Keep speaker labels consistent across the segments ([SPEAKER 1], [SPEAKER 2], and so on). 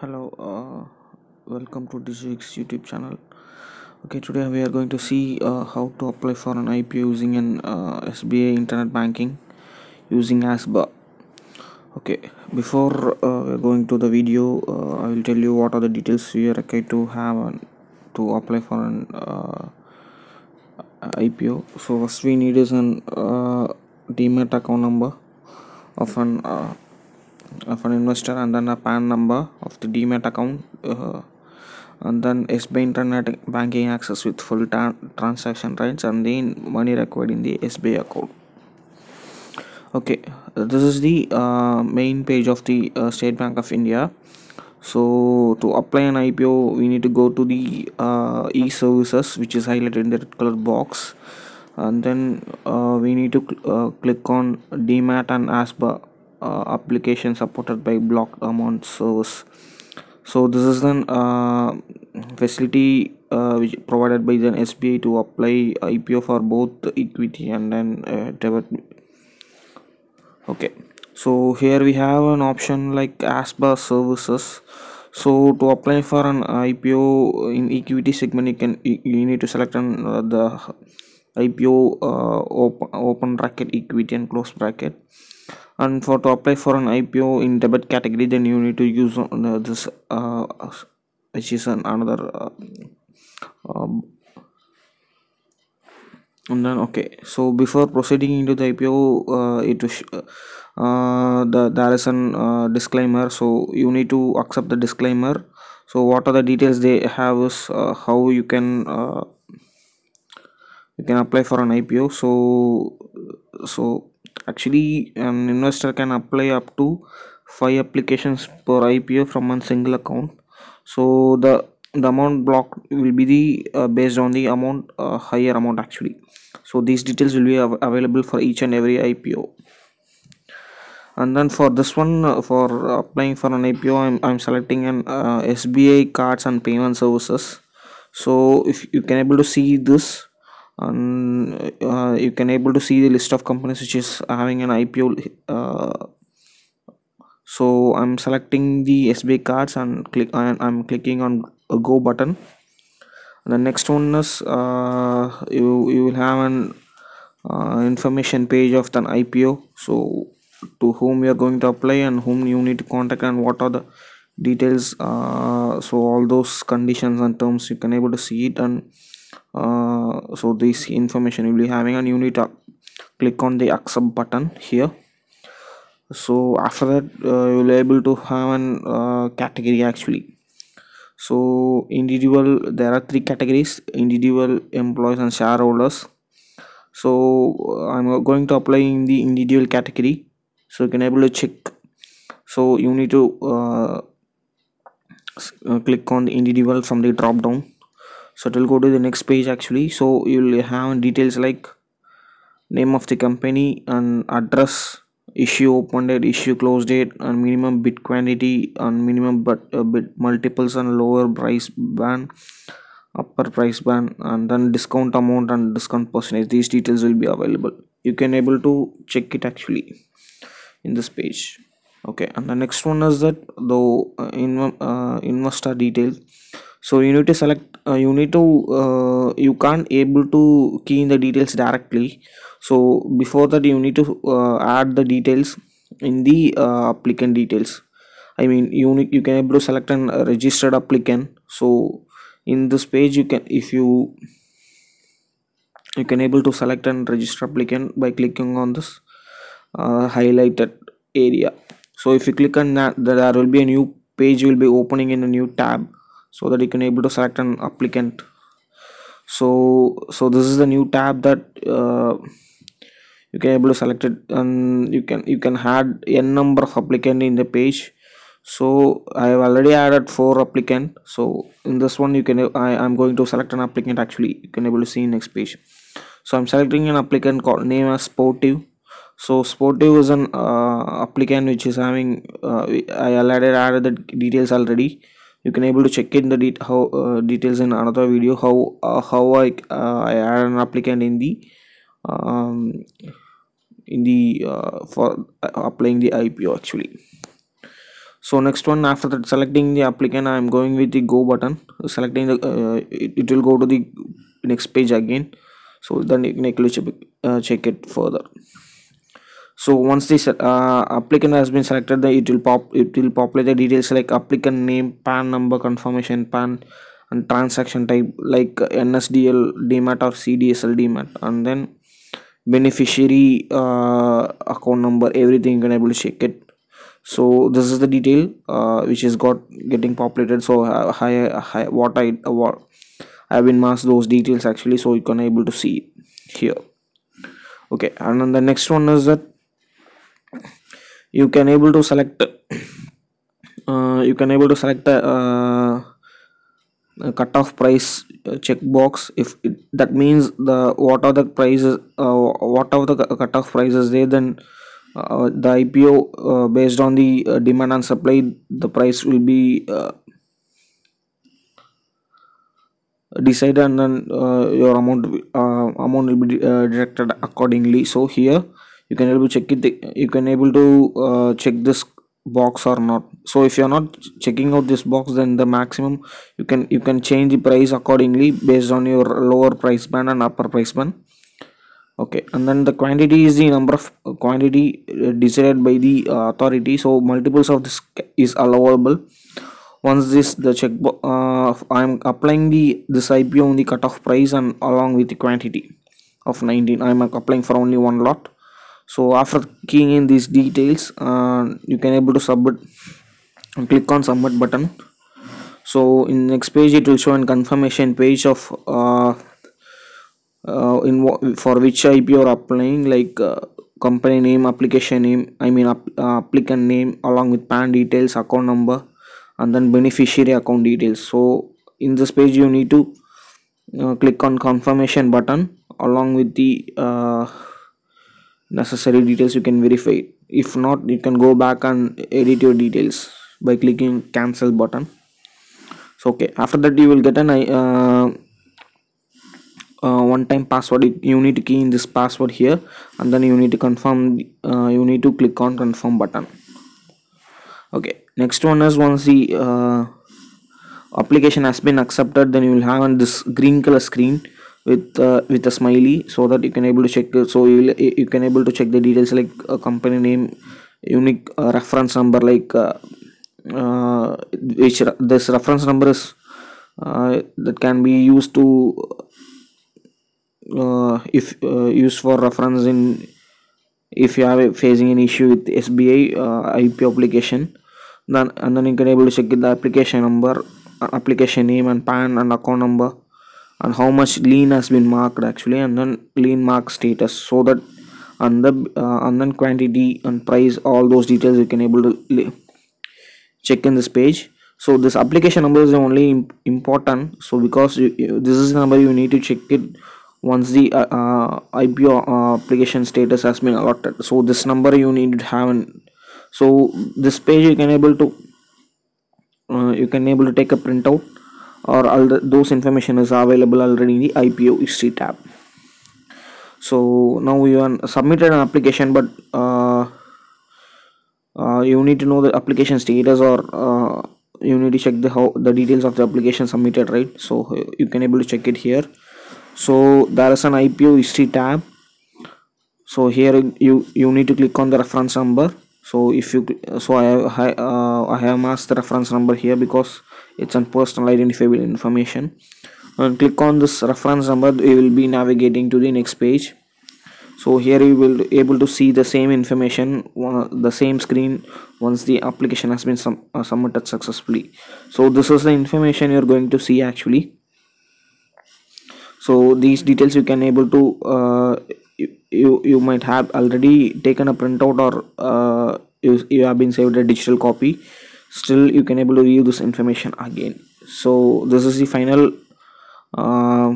[SPEAKER 1] hello uh, welcome to week's youtube channel okay today we are going to see uh, how to apply for an IPO using an uh, SBA internet banking using ASBA okay before uh, going to the video uh, I will tell you what are the details you are required to have an, to apply for an uh, IPO so first we need is an uh, DMAT account number of an of an investor and then a PAN number of the DMAT account uh, and then SBI internet banking access with full transaction rights and then money required in the SBI account okay this is the uh, main page of the uh, State Bank of India so to apply an IPO we need to go to the uh, e-services which is highlighted in the red color box and then uh, we need to cl- uh, click on DMAT and ASBA uh, application supported by block amount service so this is an uh, facility uh, which provided by the SBA to apply IPO uh, for both equity and then uh, debit okay so here we have an option like ASBA services so to apply for an IPO uh, in equity segment you can you need to select an, uh, the IPO uh, open, open bracket equity and close bracket and for to apply for an IPO in debit category then you need to use uh, this uh, which is an another uh, um, and then okay so before proceeding into the IPO uh, it uh, uh the there is an uh, disclaimer so you need to accept the disclaimer so what are the details they have is how you can you can apply for an IPO so so actually an investor can apply up to five applications per ipo from one single account so the the amount block will be the uh, based on the amount uh, higher amount actually so these details will be av available for each and every ipo and then for this one uh, for applying for an ipo i'm, I'm selecting an uh, sbi cards and payment services so if you can able to see this and uh, you can able to see the list of companies which is having an IPO uh, so I'm selecting the SBI cards and click and I'm clicking on a go button and the next one is uh, you, you will have an uh, information page of the IPO so to whom you are going to apply and whom you need to contact and what are the details uh, so all those conditions and terms you can able to see it and so this information will be having a unit uh, click on the accept button here so after that uh, you'll able to have an uh, category actually so individual there are three categories individual employees and shareholders so uh, i'm going to apply in the individual category so you can able to check so you need to uh, uh click on the individual from the drop down so it will go to the next page actually so you'll have details like name of the company and address issue open date issue close date and minimum bid quantity and minimum but uh, bid multiples and lower price band upper price band and then discount amount and discount percentage these details will be available you can able to check it actually in this page okay and the next one is that the uh, in, uh, investor details so you need to select uh, you need to uh, you can't able to key in the details directly so before that you need to uh, add the details in the uh, applicant details i mean you need, you can able to select an uh, registered applicant so in this page you can if you you can able to select and register applicant by clicking on this uh, highlighted area so if you click on that there will be a new page will be opening in a new tab so that you can able to select an applicant so so this is the new tab that uh, you can able to select it and you can you can add n number of applicant in the page so i have already added four applicant so in this one you can i i'm going to select an applicant actually you can able to see next page so i'm selecting an applicant called name as sportive so sportive is an uh, applicant which is having uh, i already added the details already you can able to check in the how uh, details in another video how uh, how I, uh, I add an applicant in the um, in the uh, for uh, applying the IPO actually so next one after that selecting the applicant I'm going with the go button selecting the it, it will go to the next page again so then you can actually check it further so once this uh, applicant has been selected then it will pop it will populate the details like applicant name pan number confirmation pan and transaction type like nsdl dmat or cdsl dmat and then beneficiary uh, account number everything you can able to check it so this is the detail uh, which is got getting populated so uh, I, I, what i uh, what i have been masked those details actually so you can able to see here okay and then the next one is that you can able to select uh, you can able to select the uh, cutoff price checkbox if it, that means the what are the prices uh, what are the cutoff prices there then uh, the IPO uh, based on the uh, demand and supply the price will be uh, decided and then uh, your amount uh, amount will be directed accordingly so here you can able to check it you can able to uh, check this box or not so if you're not checking out this box then the maximum you can you can change the price accordingly based on your lower price band and upper price band okay and then the quantity is the number of uh, quantity uh, decided by the uh, authority so multiples of this is allowable once this the check uh, i'm applying the this ipo on the cutoff price and along with the quantity of 19 i'm applying for only one lot so after keying in these details uh, you can able to submit click on submit button so in next page it will show an confirmation page of uh, uh, in for which IP you are applying like uh, company name application name I mean uh, applicant name along with PAN details account number and then beneficiary account details so in this page you need to uh, click on confirmation button along with the necessary details you can verify if not you can go back and edit your details by clicking cancel button so okay after that you will get an uh, uh, one time password you need to key in this password here and then you need to confirm uh, you need to click on confirm button okay next one is once the uh, application has been accepted then you will have on this green color screen with uh, with a smiley so that you can able to check so you will, you can able to check the details like a company name unique uh, reference number like uh, uh, which this reference number is uh, that can be used to if used for reference in if you are facing an issue with SBI IP application then and then you can able to check the application number application name and PAN and account number and how much lean has been marked actually and then lean mark status so that and the uh, and then quantity and price all those details you can able to check in this page so this application number is only important so because you, you, this is the number you need to check it once the uh, uh, IPO uh, application status has been allotted so this number you need to have so this page you can able to uh, you can able to take a printout or those information is available already in the IPO history tab so now we have submitted an application but uh, uh, you need to know the application status or uh, you need to check the how the details of the application submitted right so you can able to check it here so there is an IPO history tab so here you you need to click on the reference number so if you so I have I, uh, I have asked the reference number here because it's on personal identifiable information and click on this reference number you will be navigating to the next page so here you will be able to see the same information the same screen once the application has been sum uh, submitted successfully so this is the information you're going to see actually so these details you can able to uh, you you might have already taken a printout or uh, you, you have been saved a digital copy still you can able to view this information again so this is the final uh,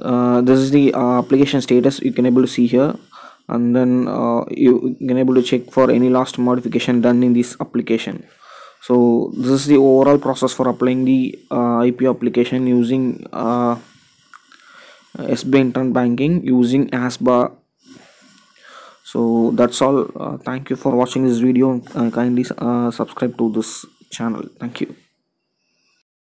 [SPEAKER 1] uh, this is the uh, application status you can able to see here and then uh, you can able to check for any last modification done in this application so this is the overall process for applying the uh, ip application using uh, SB internet banking using ASBA so that's all uh, thank you for watching this video and uh, kindly uh, subscribe to this channel thank you